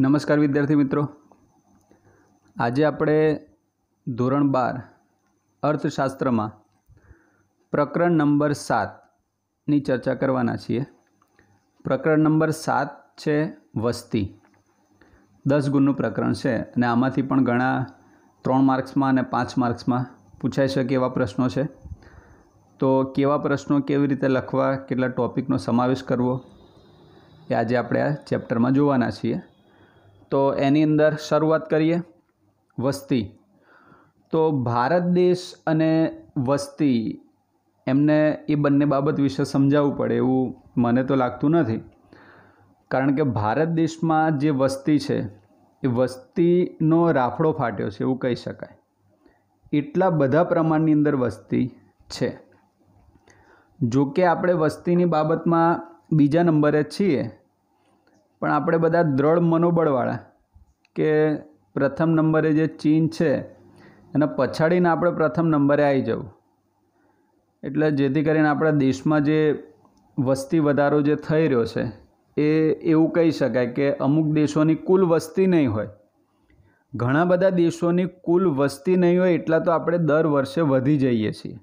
નમસ્કાર વિદ્યાર્થી મિત્રો આજે આપણે ધોરણ બાર અર્થશાસ્ત્રમાં પ્રકરણ નંબર સાતની ચર્ચા કરવાના છીએ પ્રકરણ નંબર સાત છે વસ્તી દસ ગુણનું પ્રકરણ છે અને આમાંથી પણ ઘણા ત્રણ માર્ક્સમાં અને પાંચ માર્ક્સમાં પૂછાઈ શકે એવા પ્રશ્નો છે તો કેવા પ્રશ્નો કેવી રીતે લખવા કેટલા ટૉપિકનો સમાવેશ કરવો એ આજે આપણે આ ચેપ્ટરમાં જોવાના છીએ તો એની અંદર શરૂઆત કરીએ વસ્તી તો ભારત દેશ અને વસ્તી એમને એ બંને બાબત વિશે સમજાવવું પડે એવું મને તો લાગતું નથી કારણ કે ભારત દેશમાં જે વસ્તી છે એ વસ્તીનો રાફડો ફાટ્યો છે એવું કહી શકાય એટલા બધા પ્રમાણની અંદર વસ્તી છે જો કે આપણે વસ્તીની બાબતમાં બીજા નંબરે છીએ પણ આપણે બધા દ્રઢ મનોબળવાળા કે પ્રથમ નંબરે જે ચીન છે એને પછાડીને આપણે પ્રથમ નંબરે આવી જવું એટલે જેથી કરીને આપણા દેશમાં જે વસ્તી વધારો જે થઈ રહ્યો છે એ એવું કહી શકાય કે અમુક દેશોની કુલ વસ્તી નહીં હોય ઘણા બધા દેશોની કુલ વસ્તી નહીં હોય એટલા તો આપણે દર વર્ષે વધી જઈએ છીએ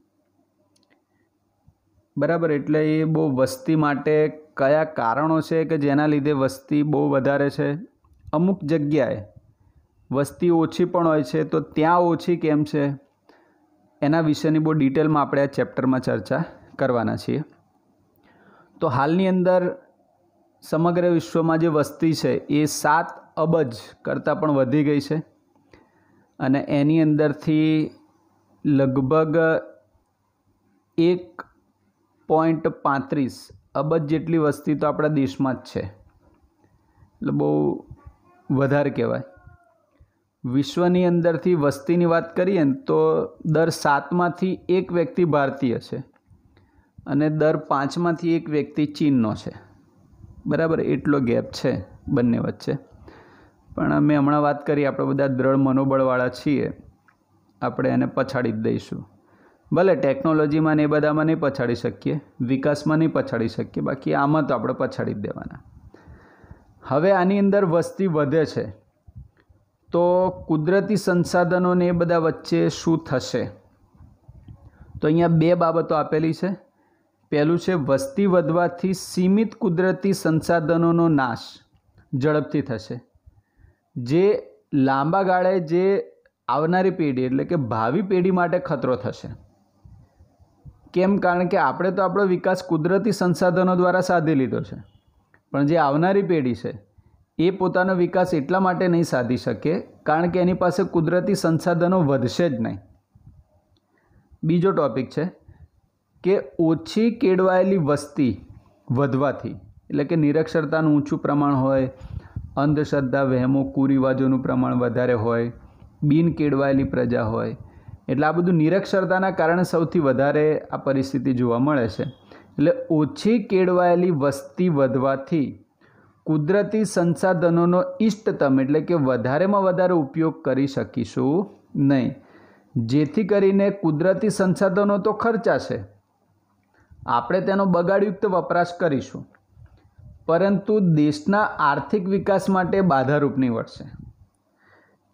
બરાબર એટલે એ બહુ વસ્તી માટે કયા કારણો છે કે જેના લીધે વસ્તી બહુ વધારે છે અમુક જગ્યાએ વસ્તી ઓછી પણ હોય છે તો ત્યાં ઓછી કેમ છે એના વિશેની બહુ ડિટેલમાં આપણે આ ચેપ્ટરમાં ચર્ચા કરવાના છીએ તો હાલની અંદર સમગ્ર વિશ્વમાં જે વસ્તી છે એ સાત અબજ કરતાં પણ વધી ગઈ છે અને એની અંદરથી લગભગ એક પોઈન્ટ પાંત્રીસ અબજ જેટલી વસ્તી તો આપણા દેશમાં જ છે એટલે બહુ વધારે કહેવાય વિશ્વની અંદરથી વસ્તીની વાત કરીએ ને તો દર સાતમાંથી એક વ્યક્તિ ભારતીય છે અને દર પાંચમાંથી એક વ્યક્તિ ચીનનો છે બરાબર એટલો ગેપ છે બંને વચ્ચે પણ અમે હમણાં વાત કરી આપણે બધા દ્રઢ મનોબળવાળા છીએ આપણે એને પછાડી જ દઈશું ભલે ટેકનોલોજીમાં ને એ બધામાં નહીં પછાડી શકીએ વિકાસમાં નહીં પછાડી શકીએ બાકી આમાં તો આપણે પછાડી જ દેવાના હવે આની અંદર વસ્તી વધે છે તો કુદરતી સંસાધનોને એ બધા વચ્ચે શું થશે તો અહીંયા બે બાબતો આપેલી છે પહેલું છે વસ્તી વધવાથી સીમિત કુદરતી સંસાધનોનો નાશ ઝડપથી થશે જે લાંબા ગાળે જે આવનારી પેઢી એટલે કે ભાવિ પેઢી માટે ખતરો થશે કેમ કારણ કે આપણે તો આપણો વિકાસ કુદરતી સંસાધનો દ્વારા સાધી લીધો છે પણ જે આવનારી પેઢી છે એ પોતાનો વિકાસ એટલા માટે નહીં સાધી શકે કારણ કે એની પાસે કુદરતી સંસાધનો વધશે જ નહીં બીજો ટૉપિક છે કે ઓછી કેળવાયેલી વસ્તી વધવાથી એટલે કે નિરક્ષરતાનું ઊંચું પ્રમાણ હોય અંધશ્રદ્ધા વહેમો કુરિવાજોનું પ્રમાણ વધારે હોય બિન કેળવાયેલી પ્રજા હોય એટલે આ બધું નિરક્ષરતાના કારણે સૌથી વધારે આ પરિસ્થિતિ જોવા મળે છે એટલે ઓછી કેળવાયેલી વસ્તી વધવાથી કુદરતી સંસાધનોનો ઇષ્ટતમ એટલે કે વધારેમાં વધારે ઉપયોગ કરી શકીશું નહીં જેથી કરીને કુદરતી સંસાધનો તો ખર્ચા છે આપણે તેનો બગાડયુક્ત વપરાશ કરીશું પરંતુ દેશના આર્થિક વિકાસ માટે બાધારૂપ નીવડશે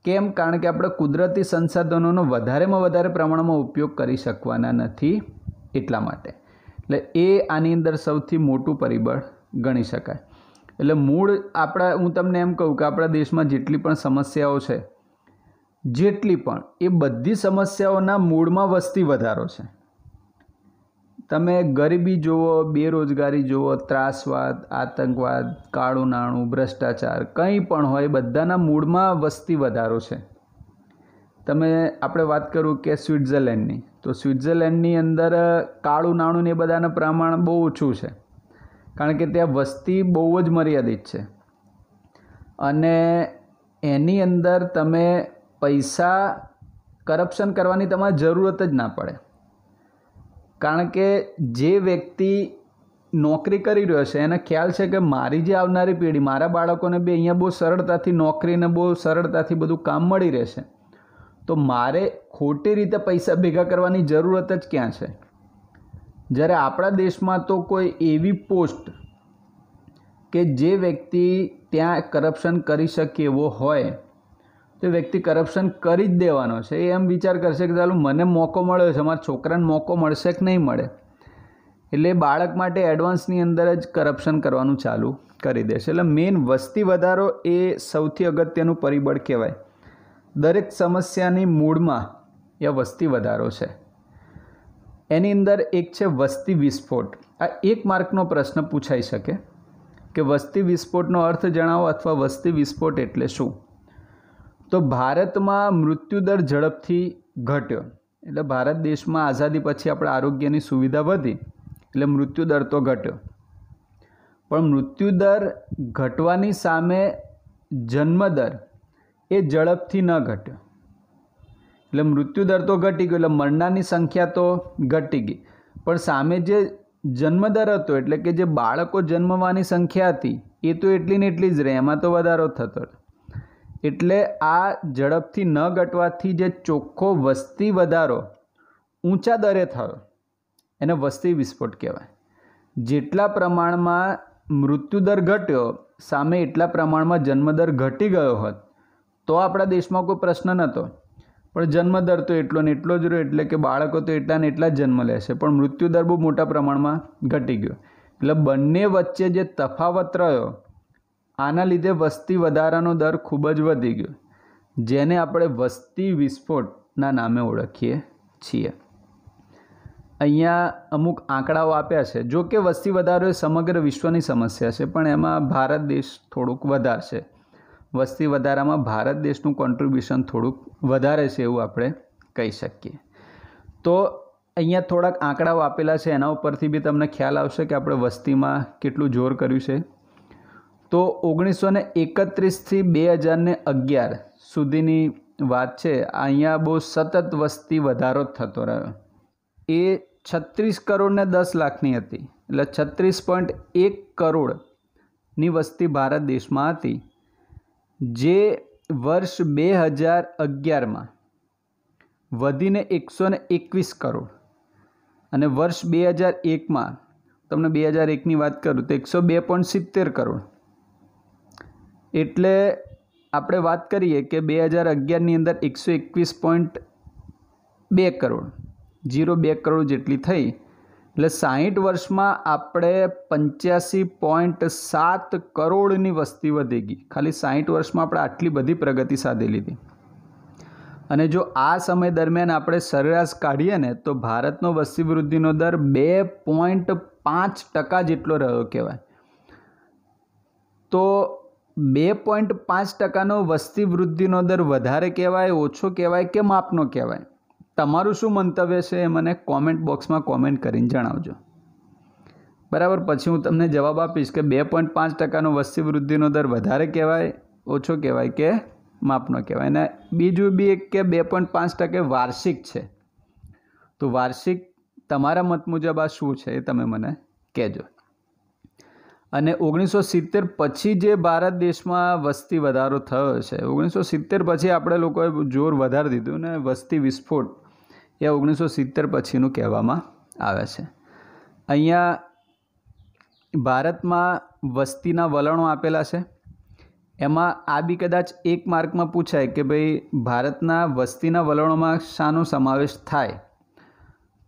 કેમ કારણ કે આપણે કુદરતી સંસાધનોનો વધારેમાં વધારે પ્રમાણમાં ઉપયોગ કરી શકવાના નથી એટલા માટે એટલે એ આની અંદર સૌથી મોટું પરિબળ ગણી શકાય એટલે મૂળ આપણા હું તમને એમ કહું કે આપણા દેશમાં જેટલી પણ સમસ્યાઓ છે જેટલી પણ એ બધી સમસ્યાઓના મૂળમાં વસ્તી વધારો છે તમે ગરીબી જુઓ બેરોજગારી જુઓ ત્રાસવાદ આતંકવાદ કાળું નાણું ભ્રષ્ટાચાર કંઈ પણ હોય બધાના મૂળમાં વસ્તી વધારો છે તમે આપણે વાત કરું કે સ્વિટ્ઝરલેન્ડની તો સ્વિટ્ઝરલેન્ડની અંદર કાળું નાણું ને એ બધાના પ્રમાણ બહુ ઓછું છે કારણ કે ત્યાં વસ્તી બહુ જ મર્યાદિત છે અને એની અંદર તમે પૈસા કરપ્શન કરવાની તમારે જરૂરત જ ના પડે કારણ કે જે વ્યક્તિ નોકરી કરી રહ્યો છે એને ખ્યાલ છે કે મારી જે આવનારી પેઢી મારા બાળકોને બી અહીંયા બહુ સરળતાથી નોકરીને બહુ સરળતાથી બધું કામ મળી રહેશે તો મારે ખોટી રીતે પૈસા ભેગા કરવાની જરૂરત જ ક્યાં છે જ્યારે આપણા દેશમાં તો કોઈ એવી પોસ્ટ કે જે વ્યક્તિ ત્યાં કરપ્શન કરી શકે એવો હોય તે વ્યક્તિ કરપ્શન કરી જ દેવાનો છે એ એમ વિચાર કરશે કે ચાલો મને મોકો મળ્યો છે મારા છોકરાને મોકો મળશે કે નહીં મળે એટલે બાળક માટે એડવાન્સની અંદર જ કરપ્શન કરવાનું ચાલુ કરી દેશે એટલે મેઇન વસ્તી વધારો એ સૌથી અગત્યનું પરિબળ કહેવાય દરેક સમસ્યાની મૂળમાં એ વસ્તી વધારો છે એની અંદર એક છે વસ્તી વિસ્ફોટ આ એક માર્કનો પ્રશ્ન પૂછાઈ શકે કે વસ્તી વિસ્ફોટનો અર્થ જણાવો અથવા વસ્તી વિસ્ફોટ એટલે શું તો ભારતમાં મૃત્યુદર ઝડપથી ઘટ્યો એટલે ભારત દેશમાં આઝાદી પછી આપણે આરોગ્યની સુવિધા વધી એટલે મૃત્યુદર તો ઘટ્યો પણ મૃત્યુદર ઘટવાની સામે જન્મદર એ ઝડપથી ન ઘટ્યો એટલે મૃત્યુદર તો ઘટી ગયો એટલે મરનારની સંખ્યા તો ઘટી ગઈ પણ સામે જે જન્મદર હતો એટલે કે જે બાળકો જન્મવાની સંખ્યા હતી એ તો એટલી ને એટલી જ રહે એમાં તો વધારો થતો હતો એટલે આ ઝડપથી ન ઘટવાથી જે ચોખ્ખો વસ્તી વધારો ઊંચા દરે થયો એને વસ્તી વિસ્ફોટ કહેવાય જેટલા પ્રમાણમાં મૃત્યુદર ઘટ્યો સામે એટલા પ્રમાણમાં જન્મદર ઘટી ગયો હોત તો આપણા દેશમાં કોઈ પ્રશ્ન નહોતો પણ જન્મદર તો એટલો ને એટલો જ રહ્યો એટલે કે બાળકો તો એટલા ને એટલા જ જન્મ લેશે પણ મૃત્યુદર બહુ મોટા પ્રમાણમાં ઘટી ગયો એટલે બંને વચ્ચે જે તફાવત રહ્યો આના લીધે વસ્તી વધારાનો દર ખૂબ જ વધી ગયો જેને આપણે વસ્તી વિસ્ફોટના નામે ઓળખીએ છીએ અહીંયા અમુક આંકડાઓ આપ્યા છે જો કે વસ્તી વધારો એ સમગ્ર વિશ્વની સમસ્યા છે પણ એમાં ભારત દેશ થોડુંક વધારે છે વસ્તી વધારામાં ભારત દેશનું કોન્ટ્રીબ્યુશન થોડુંક વધારે છે એવું આપણે કહી શકીએ તો અહીંયા થોડાક આંકડાઓ આપેલા છે એના ઉપરથી બી તમને ખ્યાલ આવશે કે આપણે વસ્તીમાં કેટલું જોર કર્યું છે તો ઓગણીસો ને એકત્રીસથી બે હજારને અગિયાર સુધીની વાત છે અહીંયા બહુ સતત વસ્તી વધારો થતો રહ્યો એ છત્રીસ કરોડ ને દસ લાખની હતી એટલે છત્રીસ પોઈન્ટ એક કરોડની વસ્તી ભારત દેશમાં હતી જે વર્ષ બે હજાર અગિયારમાં વધીને એકસો ને એકવીસ કરોડ અને વર્ષ બે હજાર એકમાં તમને બે હજાર એકની વાત કરું તો એકસો બે પોઈન્ટ સિત્તેર કરોડ એટલે આપણે વાત કરીએ કે બે હજાર અગિયારની અંદર એકસો એકવીસ પોઈન્ટ બે કરોડ જીરો બે કરોડ જેટલી થઈ એટલે સાહીઠ વર્ષમાં આપણે પંચ્યાસી પોઈન્ટ સાત કરોડની વસ્તી વધી ગઈ ખાલી સાહીઠ વર્ષમાં આપણે આટલી બધી પ્રગતિ સાધી લીધી અને જો આ સમય દરમિયાન આપણે સરેરાશ કાઢીએ ને તો ભારતનો વસ્તી વૃદ્ધિનો દર બે પોઈન્ટ પાંચ ટકા જેટલો રહ્યો કહેવાય તો બે પોઈન્ટ પાંચ ટકાનો વસ્તી વૃદ્ધિનો દર વધારે કહેવાય ઓછો કહેવાય કે માપનો કહેવાય તમારું શું મંતવ્ય છે એ મને કોમેન્ટ બોક્સમાં કોમેન્ટ કરીને જણાવજો બરાબર પછી હું તમને જવાબ આપીશ કે બે પોઈન્ટ પાંચ ટકાનો વસ્તી વૃદ્ધિનો દર વધારે કહેવાય ઓછો કહેવાય કે માપનો કહેવાય અને બીજું બી એક કે બે પોઈન્ટ પાંચ ટકે વાર્ષિક છે તો વાર્ષિક તમારા મત મુજબ આ શું છે એ તમે મને કહેજો અને ઓગણીસો સિત્તેર પછી જે ભારત દેશમાં વસ્તી વધારો થયો છે ઓગણીસો સિત્તેર પછી આપણે લોકોએ જોર વધારી દીધું ને વસ્તી વિસ્ફોટ એ ઓગણીસો સિત્તેર પછીનું કહેવામાં આવે છે અહીંયા ભારતમાં વસ્તીના વલણો આપેલા છે એમાં આ બી કદાચ એક માર્કમાં પૂછાય કે ભાઈ ભારતના વસ્તીના વલણોમાં શાનો સમાવેશ થાય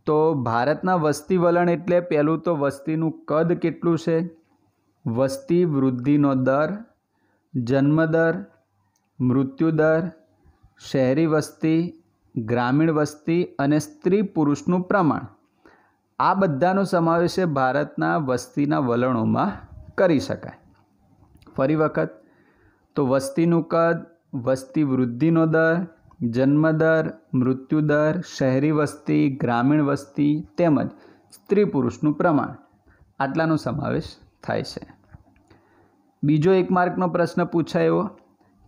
તો ભારતના વસ્તી વલણ એટલે પહેલું તો વસ્તીનું કદ કેટલું છે વસ્તી વૃદ્ધિનો દર જન્મદર મૃત્યુદર શહેરી વસ્તી ગ્રામીણ વસ્તી અને સ્ત્રી પુરુષનું પ્રમાણ આ બધાનો સમાવેશ ભારતના વસ્તીના વલણોમાં કરી શકાય ફરી વખત તો વસ્તીનું કદ વસ્તી વૃદ્ધિનો દર જન્મદર મૃત્યુદર શહેરી વસ્તી ગ્રામીણ વસ્તી તેમજ સ્ત્રી પુરુષનું પ્રમાણ આટલાનો સમાવેશ થાય છે બીજો એક માર્કનો પ્રશ્ન પૂછાયો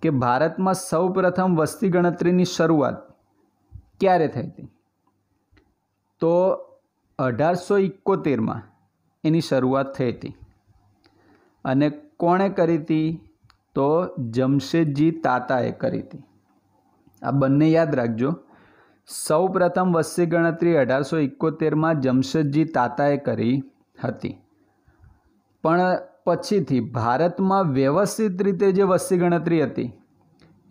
કે ભારતમાં સૌપ્રથમ વસ્તી ગણતરીની શરૂઆત ક્યારે થઈ હતી તો અઢારસો એકોતેરમાં એની શરૂઆત થઈ હતી અને કોણે કરી હતી તો જમશેદજી તાતાએ કરી હતી આ બંને યાદ રાખજો સૌપ્રથમ વસ્તી ગણતરી અઢારસો એકોતેરમાં જમશેદજી તાતાએ કરી હતી પણ પછીથી ભારતમાં વ્યવસ્થિત રીતે જે વસ્તી ગણતરી હતી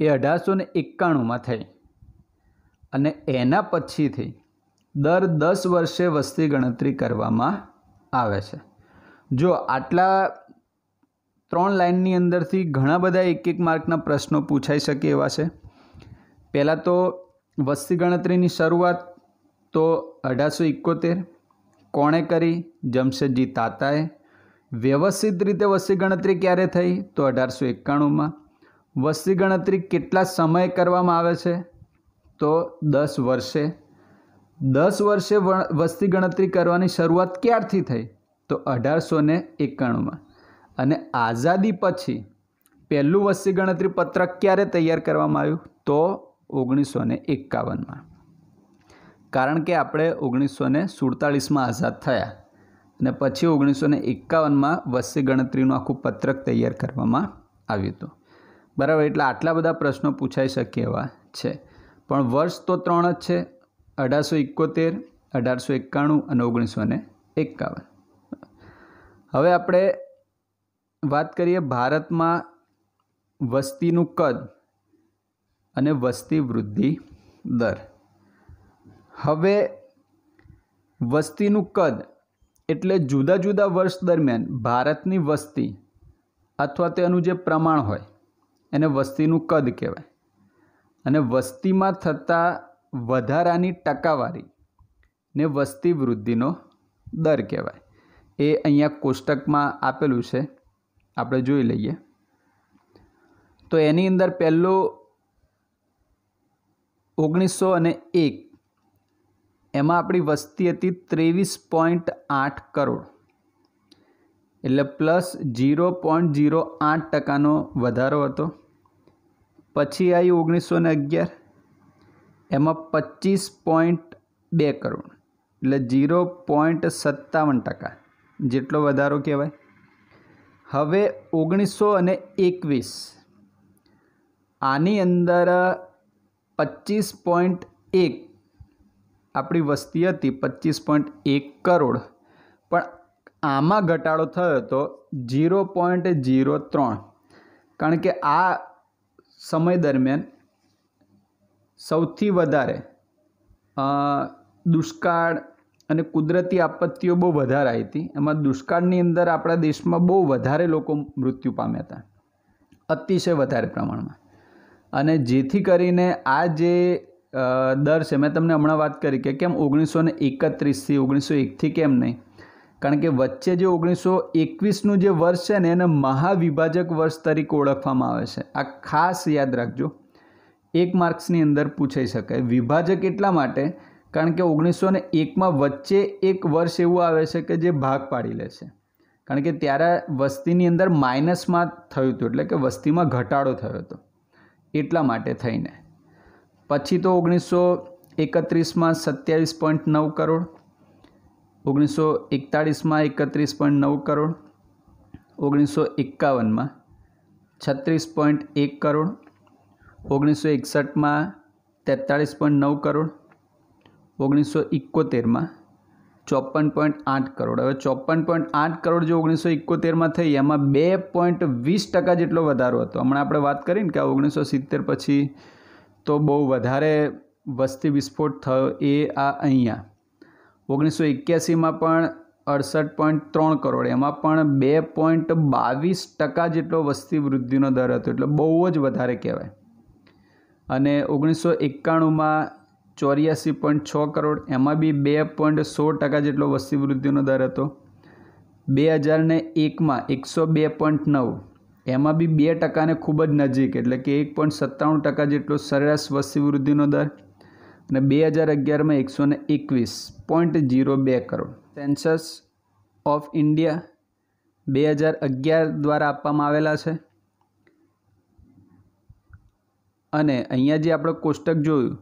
એ અઢારસો ને એકાણુંમાં થઈ અને એના પછીથી દર દસ વર્ષે વસ્તી ગણતરી કરવામાં આવે છે જો આટલા ત્રણ લાઇનની અંદરથી ઘણા બધા એક એક માર્કના પ્રશ્નો પૂછાઈ શકે એવા છે પહેલાં તો વસ્તી ગણતરીની શરૂઆત તો અઢારસો એકોતેર કોણે કરી જમશેદજી તાતાએ વ્યવસ્થિત રીતે વસ્તી ગણતરી ક્યારે થઈ તો અઢારસો એકાણુંમાં વસ્તી ગણતરી કેટલા સમયે કરવામાં આવે છે તો દસ વર્ષે દસ વર્ષે વસ્તી ગણતરી કરવાની શરૂઆત ક્યારથી થઈ તો અઢારસો ને એકાણુંમાં અને આઝાદી પછી પહેલું વસ્તી ગણતરી પત્રક ક્યારે તૈયાર કરવામાં આવ્યું તો ઓગણીસો ને એકાવનમાં કારણ કે આપણે ઓગણીસો ને સુડતાલીસમાં આઝાદ થયા અને પછી ઓગણીસો ને એકાવનમાં વસ્તી ગણતરીનું આખું પત્રક તૈયાર કરવામાં આવ્યું હતું બરાબર એટલે આટલા બધા પ્રશ્નો પૂછાઈ શકે એવા છે પણ વર્ષ તો ત્રણ જ છે અઢારસો એકોતેર અઢારસો એકાણું અને ઓગણીસો ને એકાવન હવે આપણે વાત કરીએ ભારતમાં વસ્તીનું કદ અને વસ્તી વૃદ્ધિ દર હવે વસ્તીનું કદ એટલે જુદા જુદા વર્ષ દરમિયાન ભારતની વસ્તી અથવા તેનું જે પ્રમાણ હોય એને વસ્તીનું કદ કહેવાય અને વસ્તીમાં થતા વધારાની ટકાવારી ને વસ્તી વૃદ્ધિનો દર કહેવાય એ અહીંયા કોષ્ટકમાં આપેલું છે આપણે જોઈ લઈએ તો એની અંદર પહેલો ઓગણીસો અને એક એમાં આપણી વસ્તી હતી ત્રેવીસ પોઈન્ટ આઠ કરોડ એટલે પ્લસ જીરો પોઈન્ટ જીરો આઠ ટકાનો વધારો હતો પછી આવી ઓગણીસો ને અગિયાર એમાં પચીસ પોઈન્ટ બે કરોડ એટલે જીરો પોઈન્ટ સત્તાવન ટકા જેટલો વધારો કહેવાય હવે ઓગણીસો અને એકવીસ આની અંદર પચીસ પોઈન્ટ એક આપણી વસ્તી હતી પચીસ પોઈન્ટ એક કરોડ પણ આમાં ઘટાડો થયો હતો ઝીરો પોઈન્ટ ઝીરો ત્રણ કારણ કે આ સમય દરમિયાન સૌથી વધારે દુષ્કાળ અને કુદરતી આપત્તિઓ બહુ વધારે આવી હતી એમાં દુષ્કાળની અંદર આપણા દેશમાં બહુ વધારે લોકો મૃત્યુ પામ્યા હતા અતિશય વધારે પ્રમાણમાં અને જેથી કરીને આ જે દર છે મેં તમને હમણાં વાત કરી કે કેમ ઓગણીસો ને એકત્રીસથી ઓગણીસો એકથી કેમ નહીં કારણ કે વચ્ચે જે ઓગણીસો એકવીસનું જે વર્ષ છે ને એને મહાવિભાજક વર્ષ તરીકે ઓળખવામાં આવે છે આ ખાસ યાદ રાખજો એક માર્ક્સની અંદર પૂછાઈ શકાય વિભાજક એટલા માટે કારણ કે ઓગણીસો ને એકમાં વચ્ચે એક વર્ષ એવું આવે છે કે જે ભાગ પાડી લે છે કારણ કે ત્યારે વસ્તીની અંદર માઇનસમાં થયું હતું એટલે કે વસ્તીમાં ઘટાડો થયો હતો એટલા માટે થઈને પછી તો ઓગણીસો એકત્રીસમાં સત્યાવીસ પોઈન્ટ નવ કરોડ ઓગણીસો એકતાળીસમાં એકત્રીસ પોઈન્ટ નવ કરોડ ઓગણીસો એકાવનમાં છત્રીસ પોઈન્ટ એક કરોડ ઓગણીસો એકસઠમાં તેતાળીસ પોઈન્ટ નવ કરોડ ઓગણીસો એકોતેરમાં ચોપન પોઈન્ટ આઠ કરોડ હવે ચોપન પોઈન્ટ આઠ કરોડ જે ઓગણીસો ઇકોતેરમાં થઈ એમાં બે પોઈન્ટ વીસ ટકા જેટલો વધારો હતો હમણાં આપણે વાત કરીને કે ઓગણીસો સિત્તેર પછી તો બહુ વધારે વસ્તી વિસ્ફોટ થયો એ આ અહીંયા ઓગણીસો એક્યાસીમાં પણ અડસઠ પોઈન્ટ ત્રણ કરોડ એમાં પણ બે પોઈન્ટ બાવીસ ટકા જેટલો વસ્તી વૃદ્ધિનો દર હતો એટલે બહુ જ વધારે કહેવાય અને ઓગણીસો એકાણુંમાં ચોર્યાસી પોઈન્ટ છ કરોડ એમાં બી બે પોઈન્ટ સો ટકા જેટલો વસ્તી વૃદ્ધિનો દર હતો બે હજારને એકમાં એકસો બે પોઈન્ટ નવ એમાં બી બે ટકાને ખૂબ જ નજીક એટલે કે એક પોઈન્ટ સત્તાણું ટકા જેટલો સરેરાશ વસ્તી વૃદ્ધિનો દર અને બે હજાર અગિયારમાં એકસો ને એકવીસ પોઈન્ટ જીરો બે કરોડ સેન્સસ ઓફ ઇન્ડિયા બે હજાર અગિયાર દ્વારા આપવામાં આવેલા છે અને અહીંયા જે આપણે કોષ્ટક જોયું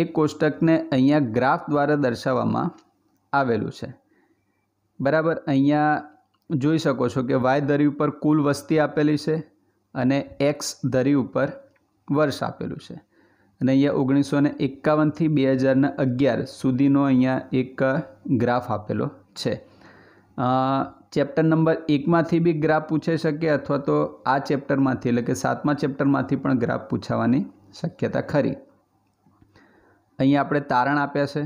એ કોષ્ટકને અહીંયા ગ્રાફ દ્વારા દર્શાવવામાં આવેલું છે બરાબર અહીંયા જોઈ શકો છો કે વાય ધરી ઉપર કુલ વસ્તી આપેલી છે અને એક્સ ધરી ઉપર વર્ષ આપેલું છે અને અહીંયા ઓગણીસો ને એકાવનથી બે હજારને અગિયાર સુધીનો અહીંયા એક ગ્રાફ આપેલો છે ચેપ્ટર નંબર એકમાંથી બી ગ્રાફ પૂછાઈ શકે અથવા તો આ ચેપ્ટરમાંથી એટલે કે સાતમા ચેપ્ટરમાંથી પણ ગ્રાફ પૂછાવાની શક્યતા ખરી અહીંયા આપણે તારણ આપ્યા છે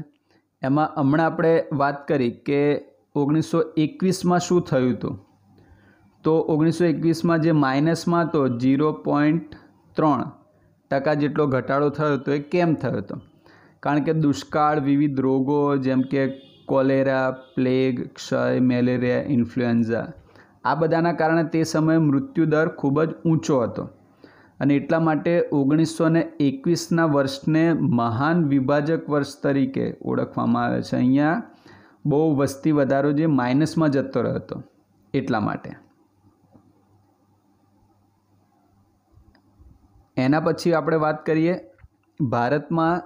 એમાં હમણાં આપણે વાત કરી કે ઓગણીસો એકવીસમાં શું થયું હતું તો ઓગણીસો એકવીસમાં જે માઇનસમાં હતો ઝીરો પોઈન્ટ ત્રણ ટકા જેટલો ઘટાડો થયો હતો એ કેમ થયો હતો કારણ કે દુષ્કાળ વિવિધ રોગો જેમ કે કોલેરા પ્લેગ ક્ષય મેલેરિયા ઇન્ફ્લુએન્ઝા આ બધાના કારણે તે સમયે મૃત્યુદર ખૂબ જ ઊંચો હતો અને એટલા માટે ઓગણીસો ને એકવીસના વર્ષને મહાન વિભાજક વર્ષ તરીકે ઓળખવામાં આવે છે અહીંયા બહુ વસ્તી વધારો જે માઇનસમાં જતો રહ્યો હતો એટલા માટે એના પછી આપણે વાત કરીએ ભારતમાં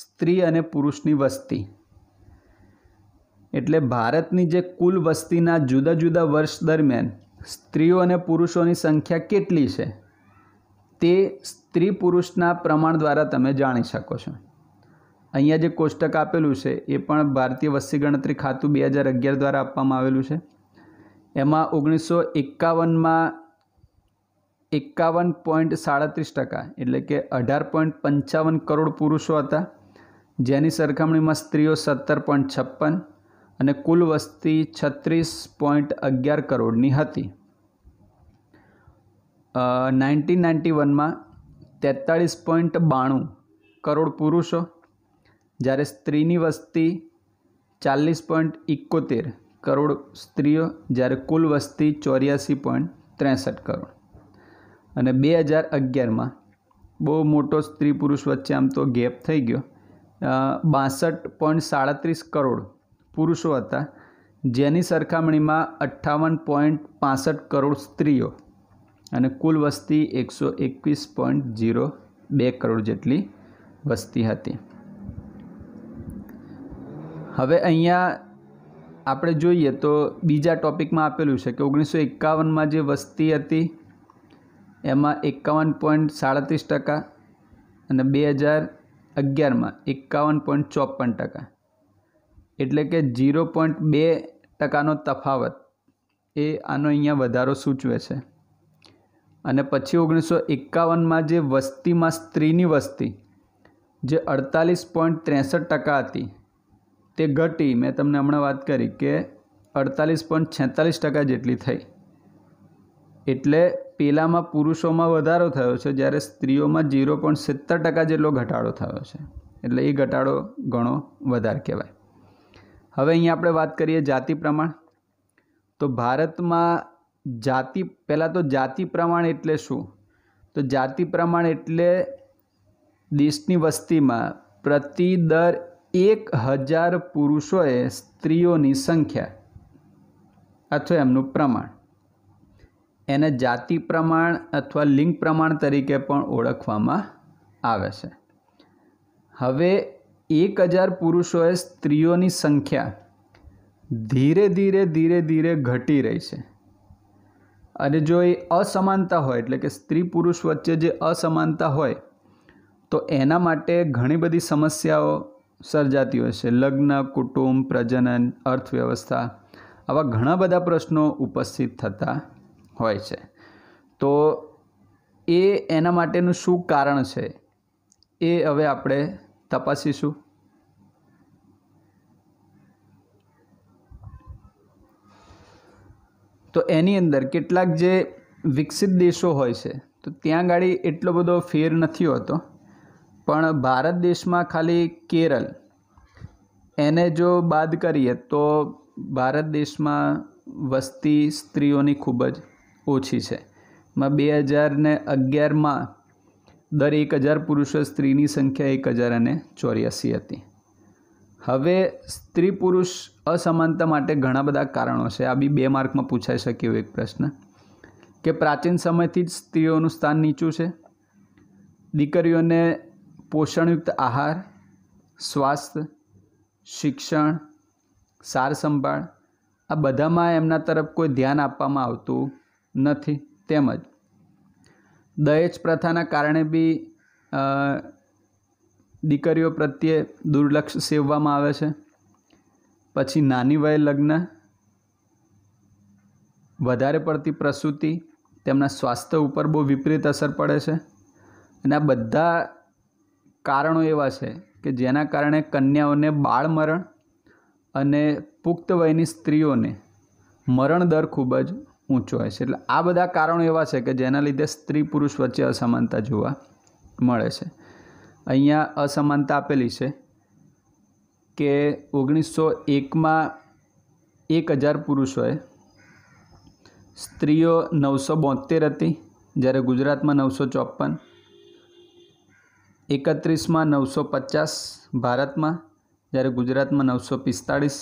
સ્ત્રી અને પુરુષની વસ્તી એટલે ભારતની જે કુલ વસ્તીના જુદા જુદા વર્ષ દરમિયાન સ્ત્રીઓ અને પુરુષોની સંખ્યા કેટલી છે તે સ્ત્રી પુરુષના પ્રમાણ દ્વારા તમે જાણી શકો છો અહીંયા જે કોષ્ટક આપેલું છે એ પણ ભારતીય વસ્તી ગણતરી ખાતું બે હજાર અગિયાર દ્વારા આપવામાં આવેલું છે એમાં ઓગણીસો એકાવનમાં એકાવન પોઈન્ટ સાડત્રીસ ટકા એટલે કે અઢાર પોઈન્ટ પંચાવન કરોડ પુરુષો હતા જેની સરખામણીમાં સ્ત્રીઓ સત્તર પોઈન્ટ છપ્પન અને કુલ વસ્તી છત્રીસ પોઈન્ટ અગિયાર કરોડની હતી નાઇન્ટીન નાઇન્ટી વનમાં તેતાળીસ પોઈન્ટ બાણું કરોડ પુરુષો જ્યારે સ્ત્રીની વસ્તી ચાલીસ પોઈન્ટ એકોતેર કરોડ સ્ત્રીઓ જ્યારે કુલ વસ્તી ચોર્યાસી પોઈન્ટ ત્રેસઠ કરોડ અને બે હજાર અગિયારમાં બહુ મોટો સ્ત્રી પુરુષ વચ્ચે આમ તો ગેપ થઈ ગયો બાસઠ પોઈન્ટ સાડત્રીસ કરોડ પુરુષો હતા જેની સરખામણીમાં અઠ્ઠાવન પોઈન્ટ પાસઠ કરોડ સ્ત્રીઓ અને કુલ વસ્તી એકસો એકવીસ પોઈન્ટ જીરો બે કરોડ જેટલી વસ્તી હતી હવે અહીંયા આપણે જોઈએ તો બીજા ટૉપિકમાં આપેલું છે કે ઓગણીસો એકાવનમાં જે વસ્તી હતી એમાં એકાવન પોઈન્ટ સાડત્રીસ ટકા અને બે હજાર અગિયારમાં એકાવન પોઈન્ટ ચોપન ટકા એટલે કે ઝીરો પોઈન્ટ બે ટકાનો તફાવત એ આનો અહીંયા વધારો સૂચવે છે અને પછી ઓગણીસો એકાવનમાં જે વસ્તીમાં સ્ત્રીની વસ્તી જે અડતાલીસ પોઈન્ટ ત્રેસઠ ટકા હતી તે ઘટી મેં તમને હમણાં વાત કરી કે અડતાલીસ પોઈન્ટ છેતાલીસ ટકા જેટલી થઈ એટલે પેલામાં પુરુષોમાં વધારો થયો છે જ્યારે સ્ત્રીઓમાં ઝીરો પોઈન્ટ સિત્તેર ટકા જેટલો ઘટાડો થયો છે એટલે એ ઘટાડો ઘણો વધારે કહેવાય હવે અહીંયા આપણે વાત કરીએ જાતિ પ્રમાણ તો ભારતમાં જાતિ પહેલાં તો જાતિ પ્રમાણ એટલે શું તો જાતિ પ્રમાણ એટલે દેશની વસ્તીમાં પ્રતિ દર એક હજાર પુરુષોએ સ્ત્રીઓની સંખ્યા અથવા એમનું પ્રમાણ એને જાતિ પ્રમાણ અથવા લિંગ પ્રમાણ તરીકે પણ ઓળખવામાં આવે છે હવે એક હજાર પુરુષોએ સ્ત્રીઓની સંખ્યા ધીરે ધીરે ધીરે ધીરે ઘટી રહી છે અને જો એ અસમાનતા હોય એટલે કે સ્ત્રી પુરુષ વચ્ચે જે અસમાનતા હોય તો એના માટે ઘણી બધી સમસ્યાઓ સર્જાતી હોય છે લગ્ન કુટુંબ પ્રજનન અર્થવ્યવસ્થા આવા ઘણા બધા પ્રશ્નો ઉપસ્થિત થતા હોય છે તો એ એના માટેનું શું કારણ છે એ હવે આપણે તપાસીશું તો એની અંદર કેટલાક જે વિકસિત દેશો હોય છે તો ત્યાં ગાડી એટલો બધો ફેર નથી હોતો પણ ભારત દેશમાં ખાલી કેરળ એને જો બાદ કરીએ તો ભારત દેશમાં વસ્તી સ્ત્રીઓની ખૂબ જ ઓછી છે માં બે હજારને અગિયારમાં દર એક હજાર પુરુષો સ્ત્રીની સંખ્યા એક હજાર અને ચોર્યાસી હતી હવે સ્ત્રી પુરુષ અસમાનતા માટે ઘણા બધા કારણો છે આ બી બે માર્કમાં પૂછાઈ શકે એવો એક પ્રશ્ન કે પ્રાચીન સમયથી જ સ્ત્રીઓનું સ્થાન નીચું છે દીકરીઓને પોષણયુક્ત આહાર સ્વાસ્થ્ય શિક્ષણ સાર સંભાળ આ બધામાં એમના તરફ કોઈ ધ્યાન આપવામાં આવતું નથી તેમજ દહેજ પ્રથાના કારણે બી દીકરીઓ પ્રત્યે દુર્લક્ષ સેવવામાં આવે છે પછી નાની વયે લગ્ન વધારે પડતી પ્રસૂતિ તેમના સ્વાસ્થ્ય ઉપર બહુ વિપરીત અસર પડે છે અને આ બધા કારણો એવા છે કે જેના કારણે કન્યાઓને બાળમરણ અને પુખ્ત વયની સ્ત્રીઓને મરણ દર ખૂબ જ ઊંચો હોય છે એટલે આ બધા કારણો એવા છે કે જેના લીધે સ્ત્રી પુરુષ વચ્ચે અસમાનતા જોવા મળે છે અહીંયા અસમાનતા આપેલી છે કે ઓગણીસો એકમાં એક હજાર પુરુષોએ સ્ત્રીઓ નવસો બોતેર હતી જ્યારે ગુજરાતમાં નવસો ચોપન એકત્રીસમાં નવસો પચાસ ભારતમાં જ્યારે ગુજરાતમાં નવસો પિસ્તાળીસ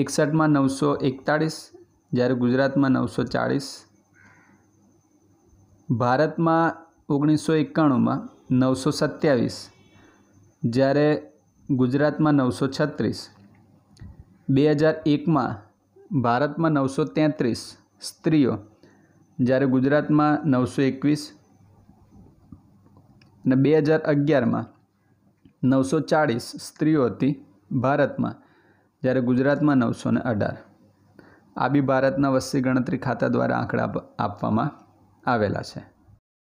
એકસઠમાં નવસો એકતાળીસ જ્યારે ગુજરાતમાં નવસો ચાળીસ ભારતમાં ઓગણીસો એકાણુંમાં નવસો સત્યાવીસ જ્યારે ગુજરાતમાં નવસો છત્રીસ બે હજાર એકમાં ભારતમાં નવસો તેત્રીસ સ્ત્રીઓ જ્યારે ગુજરાતમાં નવસો એકવીસ અને બે હજાર અગિયારમાં નવસો ચાળીસ સ્ત્રીઓ હતી ભારતમાં જ્યારે ગુજરાતમાં નવસો ને અઢાર આ બી ભારતના વસ્તી ગણતરી ખાતા દ્વારા આંકડા આપવામાં આવેલા છે